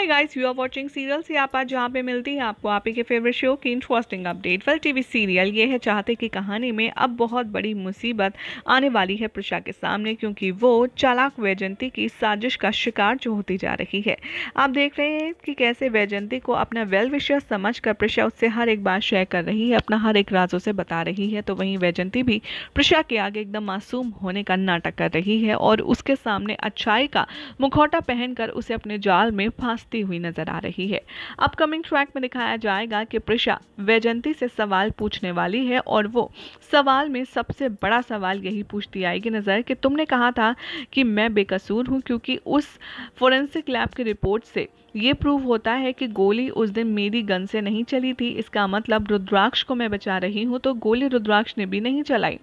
hi guys you are watching serial से आप आज जहाँ पे मिलती है आपको आप ही के फेवरेट शो की interesting update well TV serial ये है चाहते की कहानी में अब बहुत बड़ी मुसीबत आने वाली है प्रशा के सामने क्योंकि वो चालाक वैजंती की साजिश का शिकार जो होती जा रही है आप देख रहे हैं कि कैसे वैजंती को अपना वेल विशर समझ कर प्रशा उससे हर एक बात शेयर कर रही है अपना हर एक राज उसे बता रही है तो वहीं वैजंती भी प्रशा के आगे एकदम मासूम होने का नाटक कर रही है और उसके सामने अच्छाई का मुखौटा पहनकर उसे अपने जाल में फांस बढ़ती हुई नजर आ रही है अपकमिंग ट्रैक में दिखाया जाएगा कि प्रिशा वैजंती से सवाल पूछने वाली है और वो सवाल में सबसे बड़ा सवाल यही पूछती आएगी नज़र कि तुमने कहा था कि मैं बेकसूर हूँ क्योंकि उस फोरेंसिक लैब की रिपोर्ट से ये प्रूव होता है कि गोली उस दिन मेरी गन से नहीं चली थी इसका मतलब रुद्राक्ष को मैं बचा रही हूँ तो गोली रुद्राक्ष ने भी नहीं चलाई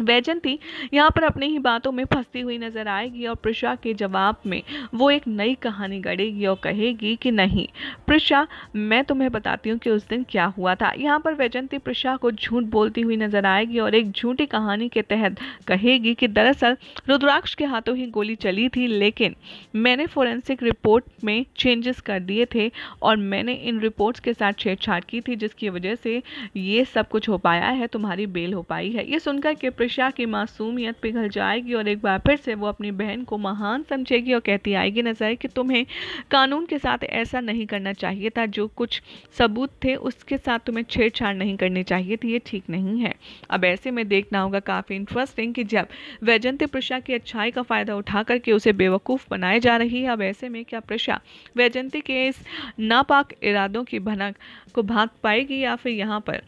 वैजंती यहाँ पर अपनी ही बातों में फंसती हुई नजर आएगी और प्रशा के जवाब में वो एक नई कहानी गढ़ेगी और कहेगी कि नहीं प्रशा मैं तुम्हें बताती हूँ कि उस दिन क्या हुआ था यहाँ पर वैजंती प्रशा को झूठ बोलती हुई नजर आएगी और एक झूठी कहानी के तहत कहेगी कि दरअसल रुद्राक्ष के हाथों ही गोली चली थी लेकिन मैंने फोरेंसिक रिपोर्ट में चेंजेस कर दिए थे और मैंने इन रिपोर्ट्स के साथ छेड़छाड़ की थी जिसकी वजह से ये सब कुछ हो पाया है तुम्हारी बेल हो पाई है ये सुनकर के प्रिशा की मासूमियत पिघल जाएगी और एक बार फिर से वो अपनी बहन को महान समझेगी और कहती आएगी नजर कि तुम्हें कानून के साथ ऐसा नहीं करना चाहिए था जो कुछ सबूत थे उसके साथ तुम्हें छेड़छाड़ नहीं करनी चाहिए थी ये ठीक नहीं है अब ऐसे में देखना होगा काफ़ी इंटरेस्टिंग कि जब वैजंती प्रशा की अच्छाई का फ़ायदा उठा करके उसे बेवकूफ़ बनाया जा रही है अब ऐसे में क्या प्रशा वैजंती के इस नापाक इरादों की भनक को भाग पाएगी या फिर यहाँ पर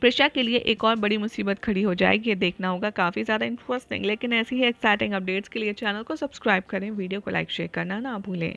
प्रशा के लिए एक और बड़ी मुसीबत खड़ी हो जाएगी देखना होगा काफ़ी ज़्यादा इंटरेस्टिंग लेकिन ऐसी ही एक्साइटिंग अपडेट्स के लिए चैनल को सब्सक्राइब करें वीडियो को लाइक शेयर करना ना भूलें